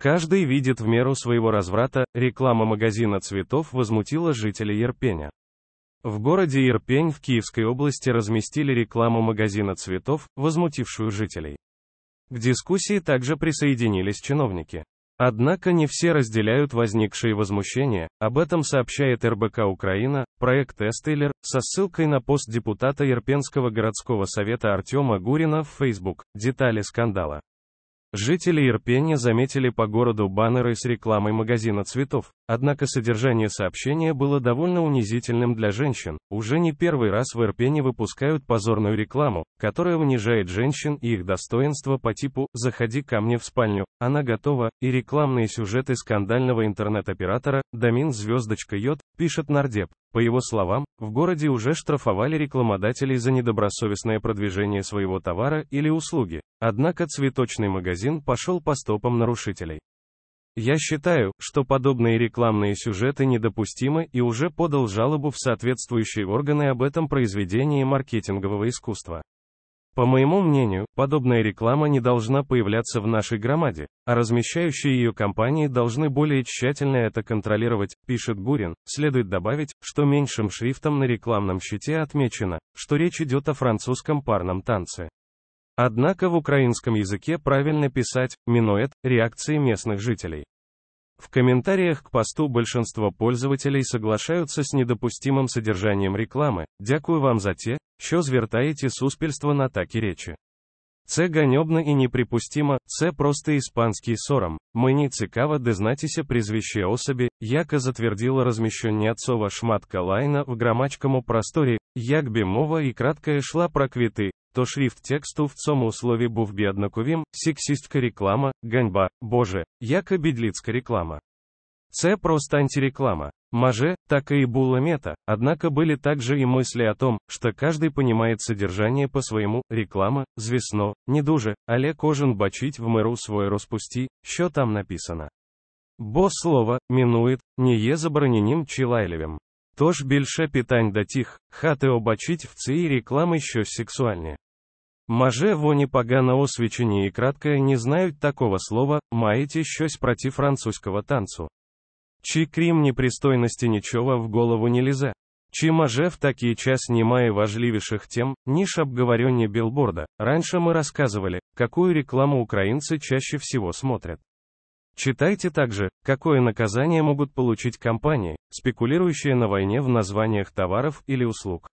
Каждый видит в меру своего разврата, реклама магазина цветов возмутила жителей Ерпеня. В городе Ирпень в Киевской области разместили рекламу магазина цветов, возмутившую жителей. К дискуссии также присоединились чиновники. Однако не все разделяют возникшие возмущения, об этом сообщает РБК Украина, проект Эстейлер, со ссылкой на пост депутата Ирпенского городского совета Артема Гурина в Facebook, детали скандала. Жители Ирпения заметили по городу баннеры с рекламой магазина цветов, однако содержание сообщения было довольно унизительным для женщин. Уже не первый раз в Ирпене выпускают позорную рекламу, которая унижает женщин и их достоинство по типу «заходи ко мне в спальню, она готова», и рекламные сюжеты скандального интернет-оператора «Домин звездочка йод», пишет Нардеп. По его словам, в городе уже штрафовали рекламодателей за недобросовестное продвижение своего товара или услуги, однако цветочный магазин пошел по стопам нарушителей. Я считаю, что подобные рекламные сюжеты недопустимы и уже подал жалобу в соответствующие органы об этом произведении маркетингового искусства. По моему мнению, подобная реклама не должна появляться в нашей громаде, а размещающие ее компании должны более тщательно это контролировать, пишет Гурин. Следует добавить, что меньшим шрифтом на рекламном щите отмечено, что речь идет о французском парном танце. Однако в украинском языке правильно писать «минуэт» реакции местных жителей. В комментариях к посту большинство пользователей соглашаются с недопустимым содержанием рекламы. Дякую вам за те, що звертаєте суспільство на такі речі. Це ганьобно і неприпустимо, це просто іспанський сором. Мені цікаво дізнатися прізвище особи, яка затвердила розміщення цова шматка лайна в громадському просторі, як би мова і кратко йшла про квіти, то шрифт тексту в цьому слові був би однаковим, сексістська реклама, ганьба, боже, яка бідліцька реклама. Це просто антиреклама. Маже, так и була Мета, однако были также и мысли о том, что каждый понимает содержание по-своему, реклама, звісно, не дуже, але кожен бачить в миру свой розпусті, що там написано. Бо слово, минует, не є забороненим чи лайлевим. Тож більше питань до тих, хати обачить в цій реклами що сексуальне. Маже вони погано освічені и кратко не знают такого слова, маете щось против французского танцу. Чи крім непристойності ничего в голову не лізе. Чи маже в такий час немає важливейших тем, ніж обговорение билборда. Раньше мы рассказывали, какую рекламу украинцы чаще всего смотрят. Читайте также, какое наказание могут получить компании, спекулирующие на войне в названиях товаров или услуг.